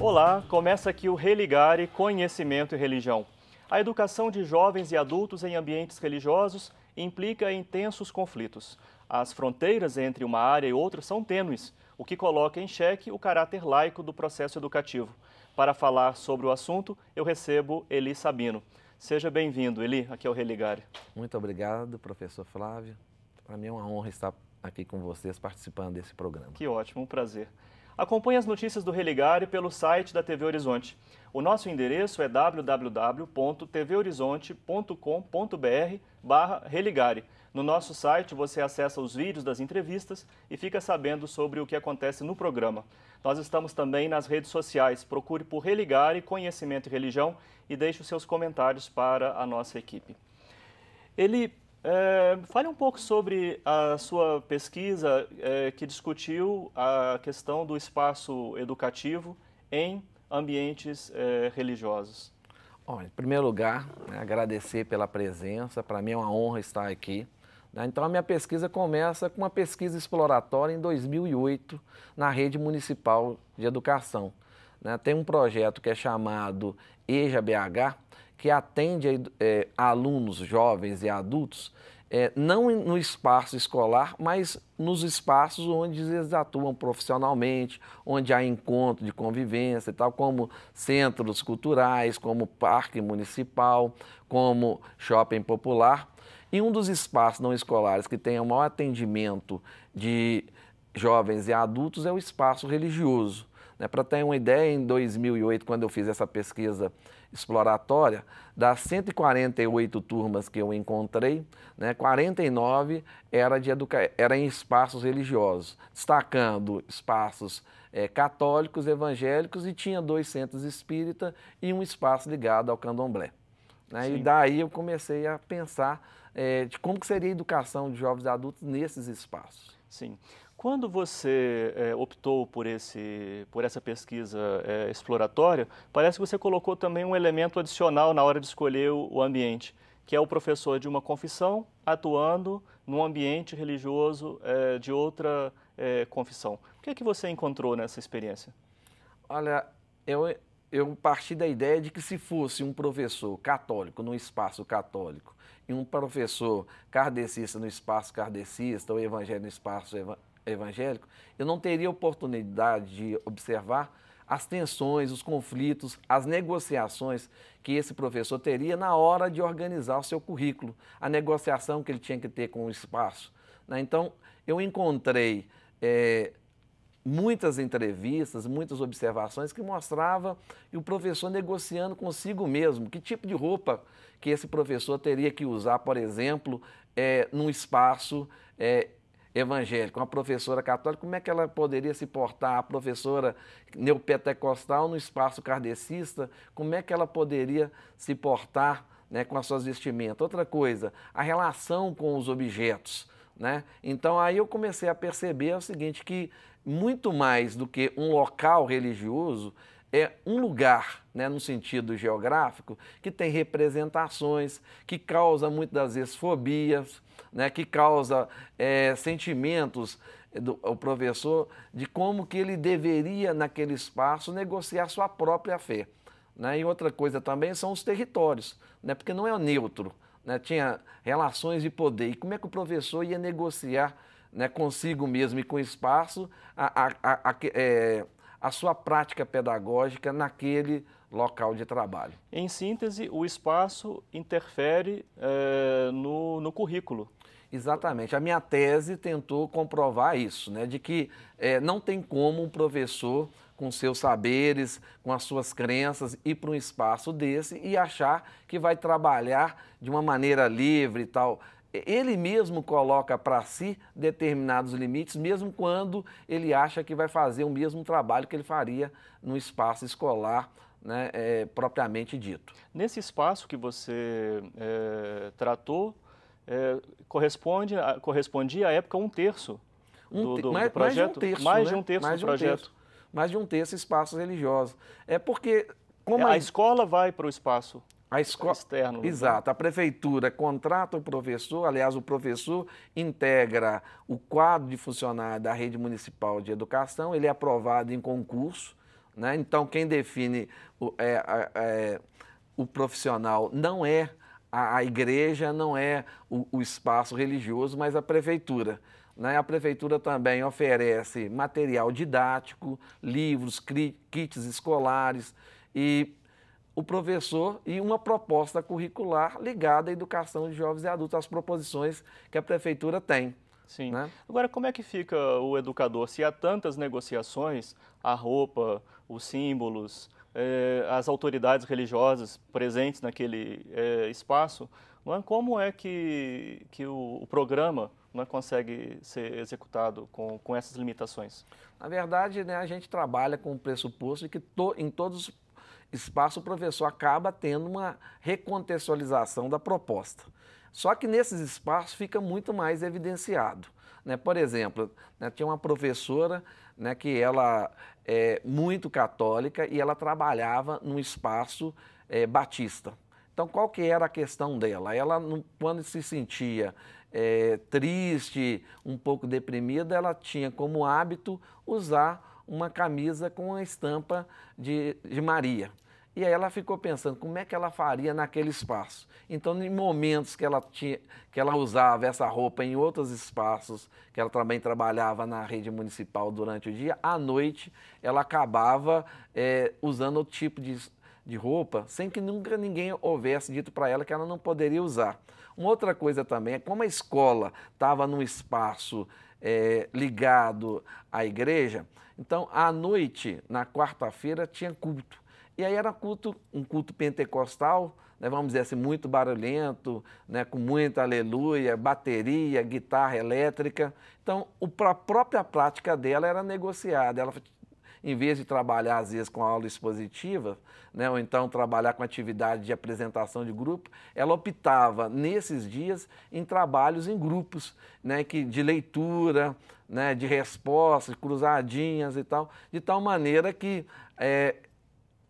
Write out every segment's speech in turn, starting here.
Olá, começa aqui o Religare Conhecimento e Religião. A educação de jovens e adultos em ambientes religiosos implica intensos conflitos. As fronteiras entre uma área e outra são tênues, o que coloca em xeque o caráter laico do processo educativo. Para falar sobre o assunto, eu recebo Eli Sabino. Seja bem-vindo, Eli, aqui ao Religare. Muito obrigado, professor Flávio. Para mim é uma honra estar aqui com vocês participando desse programa. Que ótimo, um prazer. Acompanhe as notícias do Religare pelo site da TV Horizonte. O nosso endereço é www.tvhorizonte.com.br barra Religare. No nosso site você acessa os vídeos das entrevistas e fica sabendo sobre o que acontece no programa. Nós estamos também nas redes sociais. Procure por Religare Conhecimento e Religião e deixe os seus comentários para a nossa equipe. Ele é, fale um pouco sobre a sua pesquisa é, que discutiu a questão do espaço educativo em ambientes é, religiosos. Olha, em primeiro lugar, né, agradecer pela presença. Para mim é uma honra estar aqui. Né. Então, a minha pesquisa começa com uma pesquisa exploratória em 2008 na rede municipal de educação. Né. Tem um projeto que é chamado EJA BH, que atende é, alunos jovens e adultos, é, não no espaço escolar, mas nos espaços onde eles atuam profissionalmente, onde há encontro de convivência e tal, como centros culturais, como parque municipal, como shopping popular. E um dos espaços não escolares que tem o maior atendimento de jovens e adultos é o espaço religioso. Né? Para ter uma ideia, em 2008, quando eu fiz essa pesquisa exploratória, das 148 turmas que eu encontrei, né, 49 era, de educa... era em espaços religiosos, destacando espaços é, católicos, evangélicos, e tinha dois centros espírita e um espaço ligado ao candomblé. Né? E daí eu comecei a pensar é, de como seria a educação de jovens adultos nesses espaços. Sim. Quando você é, optou por, esse, por essa pesquisa é, exploratória, parece que você colocou também um elemento adicional na hora de escolher o, o ambiente, que é o professor de uma confissão atuando num ambiente religioso é, de outra é, confissão. O que é que você encontrou nessa experiência? Olha, eu, eu parti da ideia de que se fosse um professor católico num espaço católico e um professor kardecista no espaço kardecista, ou evangelho no espaço evangélico, eu não teria oportunidade de observar as tensões, os conflitos, as negociações que esse professor teria na hora de organizar o seu currículo, a negociação que ele tinha que ter com o espaço. Né? Então, eu encontrei é, muitas entrevistas, muitas observações que mostrava o professor negociando consigo mesmo que tipo de roupa que esse professor teria que usar, por exemplo, é, num espaço é, evangélica, uma professora católica, como é que ela poderia se portar, a professora neopentecostal no espaço kardecista, como é que ela poderia se portar né, com as suas vestimentas? Outra coisa, a relação com os objetos. Né? Então aí eu comecei a perceber o seguinte, que muito mais do que um local religioso, é um lugar né, no sentido geográfico, que tem representações, que causa muitas vezes fobias, né, que causa é, sentimentos do o professor de como que ele deveria naquele espaço negociar sua própria fé. Né? E outra coisa também são os territórios, né? porque não é neutro, né? tinha relações de poder. E como é que o professor ia negociar né, consigo mesmo e com o espaço a, a, a, a, é, a sua prática pedagógica naquele local de trabalho. Em síntese, o espaço interfere é, no, no currículo. Exatamente. A minha tese tentou comprovar isso, né? De que é, não tem como um professor com seus saberes, com as suas crenças, ir para um espaço desse e achar que vai trabalhar de uma maneira livre e tal. Ele mesmo coloca para si determinados limites, mesmo quando ele acha que vai fazer o mesmo trabalho que ele faria no espaço escolar né, é, propriamente dito. Nesse espaço que você é, tratou, é, corresponde, a, correspondia à época um terço um do, do, mais, do projeto? Mais de um né? terço, mais de um terço do projeto. mais de um terço espaço religioso. É porque... Como é, a, a escola vai para o espaço a externo. Exato. A prefeitura contrata o professor, aliás, o professor integra o quadro de funcionário da rede municipal de educação, ele é aprovado em concurso, né? Então, quem define o, é, é, o profissional não é a, a igreja, não é o, o, espaço religioso, mas a prefeitura. Né? A prefeitura também oferece material didático, livros, kits escolares e o professor e uma proposta curricular ligada à educação de jovens e adultos, às proposições que a prefeitura tem. Sim. Né? Agora, como é que fica o educador se há tantas negociações, a roupa, os símbolos, eh, as autoridades religiosas presentes naquele eh, espaço? Não é? como é que, que o, o programa não é, consegue ser executado com, com essas limitações? Na verdade, né, a gente trabalha com o pressuposto de que to, em todos os espaços o professor acaba tendo uma recontextualização da proposta. Só que nesses espaços fica muito mais evidenciado. Né? Por exemplo, né, tinha uma professora né, que ela é muito católica e ela trabalhava num espaço é, batista. Então, qual que era a questão dela? Ela, quando se sentia é, triste, um pouco deprimida, ela tinha como hábito usar uma camisa com a estampa de, de Maria. E aí ela ficou pensando como é que ela faria naquele espaço. Então, em momentos que ela, tinha, que ela usava essa roupa em outros espaços, que ela também trabalhava na rede municipal durante o dia, à noite ela acabava é, usando outro tipo de, de roupa, sem que nunca ninguém houvesse dito para ela que ela não poderia usar. Uma outra coisa também é como a escola estava num espaço é, ligado à igreja, então à noite, na quarta-feira, tinha culto. E aí era culto, um culto pentecostal, né, vamos dizer assim, muito barulhento, né, com muita aleluia, bateria, guitarra elétrica. Então, a própria prática dela era negociada. Ela, em vez de trabalhar, às vezes, com aula expositiva, né, ou então trabalhar com atividade de apresentação de grupo, ela optava, nesses dias, em trabalhos em grupos, né, que, de leitura, né, de respostas, cruzadinhas e tal, de tal maneira que... É,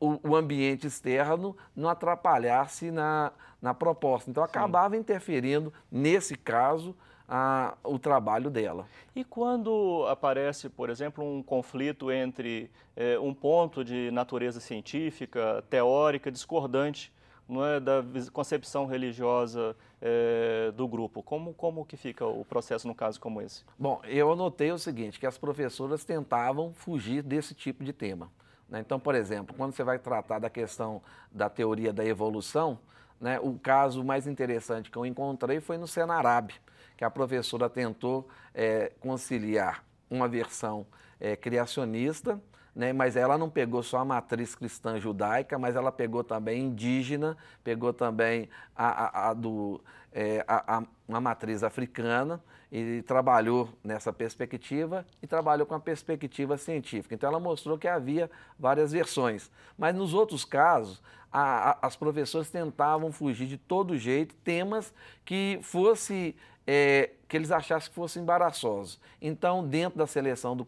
o, o ambiente externo não atrapalhasse na, na proposta. Então, Sim. acabava interferindo, nesse caso, a, o trabalho dela. E quando aparece, por exemplo, um conflito entre é, um ponto de natureza científica, teórica, discordante não é, da concepção religiosa é, do grupo, como, como que fica o processo num caso como esse? Bom, eu anotei o seguinte, que as professoras tentavam fugir desse tipo de tema. Né? Então, por exemplo, quando você vai tratar da questão da teoria da evolução, né, o caso mais interessante que eu encontrei foi no Senarab, que a professora tentou é, conciliar uma versão é, criacionista, né, mas ela não pegou só a matriz cristã judaica, mas ela pegou também indígena, pegou também a, a, a do, é, a, a, matriz africana e trabalhou nessa perspectiva e trabalhou com a perspectiva científica. Então, ela mostrou que havia várias versões. Mas nos outros casos, a, a, as professoras tentavam fugir de todo jeito temas que fosse é, que eles achassem que fossem embaraçosos. Então, dentro da seleção do,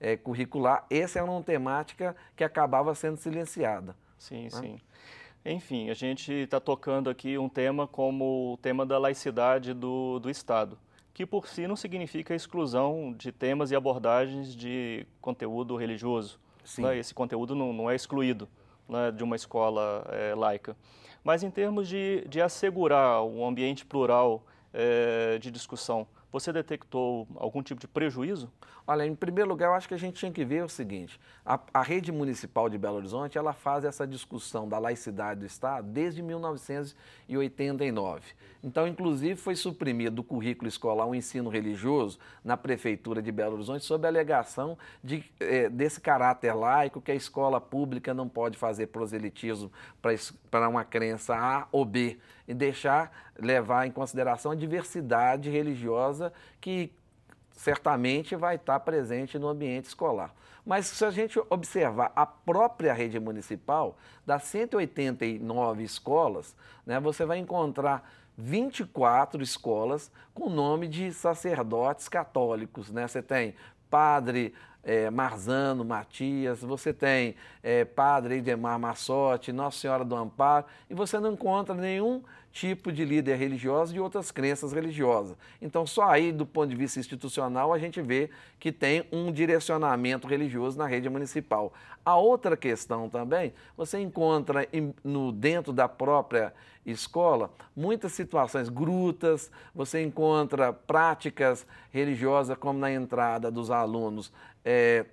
é, curricular, essa era uma temática que acabava sendo silenciada. Sim, né? sim. Enfim, a gente está tocando aqui um tema como o tema da laicidade do, do Estado que por si não significa a exclusão de temas e abordagens de conteúdo religioso. Né? Esse conteúdo não, não é excluído né, de uma escola é, laica. Mas em termos de, de assegurar um ambiente plural é, de discussão você detectou algum tipo de prejuízo? Olha, em primeiro lugar, eu acho que a gente tinha que ver o seguinte: a, a rede municipal de Belo Horizonte ela faz essa discussão da laicidade do Estado desde 1989. Então, inclusive, foi suprimido do currículo escolar o ensino religioso na prefeitura de Belo Horizonte sob a alegação de, eh, desse caráter laico que a escola pública não pode fazer proselitismo para uma crença A ou B e deixar levar em consideração a diversidade religiosa que certamente vai estar presente no ambiente escolar. Mas se a gente observar a própria rede municipal, das 189 escolas, né, você vai encontrar 24 escolas com nome de sacerdotes católicos. Né? Você tem padre, é, Marzano, Matias, você tem é, Padre Edemar Massotti, Nossa Senhora do Amparo, e você não encontra nenhum tipo de líder religioso de outras crenças religiosas. Então, só aí, do ponto de vista institucional, a gente vê que tem um direcionamento religioso na rede municipal. A outra questão também, você encontra no, dentro da própria escola, muitas situações, grutas, você encontra práticas religiosas como na entrada dos alunos, é,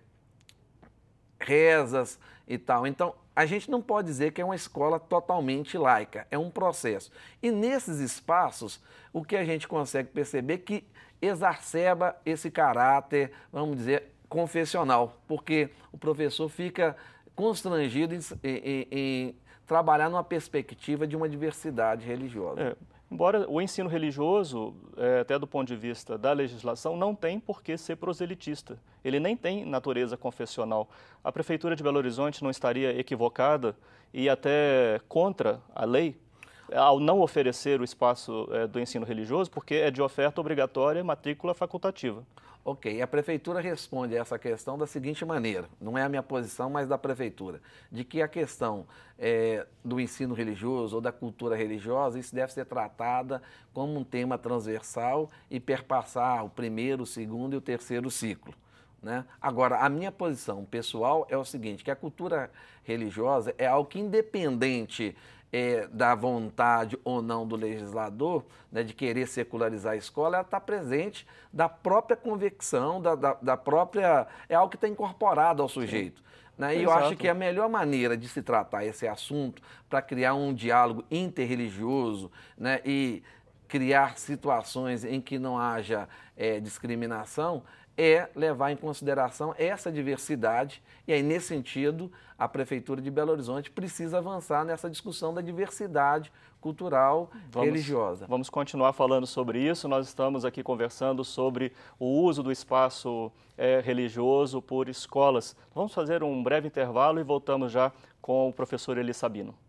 rezas e tal. Então, a gente não pode dizer que é uma escola totalmente laica, é um processo. E nesses espaços, o que a gente consegue perceber é que exacerba esse caráter, vamos dizer, confessional, porque o professor fica constrangido em, em, em trabalhar numa perspectiva de uma diversidade religiosa. É, embora o ensino religioso, é, até do ponto de vista da legislação, não tem por que ser proselitista. Ele nem tem natureza confessional. A Prefeitura de Belo Horizonte não estaria equivocada e até contra a lei ao não oferecer o espaço é, do ensino religioso, porque é de oferta obrigatória matrícula facultativa. Ok, a prefeitura responde a essa questão da seguinte maneira: não é a minha posição, mas da prefeitura, de que a questão é, do ensino religioso ou da cultura religiosa, isso deve ser tratada como um tema transversal e perpassar o primeiro, o segundo e o terceiro ciclo. Né? Agora, a minha posição pessoal é o seguinte, que a cultura religiosa é algo que, independente é, da vontade ou não do legislador né, de querer secularizar a escola, ela está presente da própria convicção, da, da, da própria. É algo que está incorporado ao sujeito. Né? E eu acho que a melhor maneira de se tratar esse assunto, para criar um diálogo interreligioso né, e criar situações em que não haja é, discriminação, é levar em consideração essa diversidade, e aí, nesse sentido, a Prefeitura de Belo Horizonte precisa avançar nessa discussão da diversidade cultural vamos, religiosa. Vamos continuar falando sobre isso. Nós estamos aqui conversando sobre o uso do espaço é, religioso por escolas. Vamos fazer um breve intervalo e voltamos já com o professor Eli Sabino.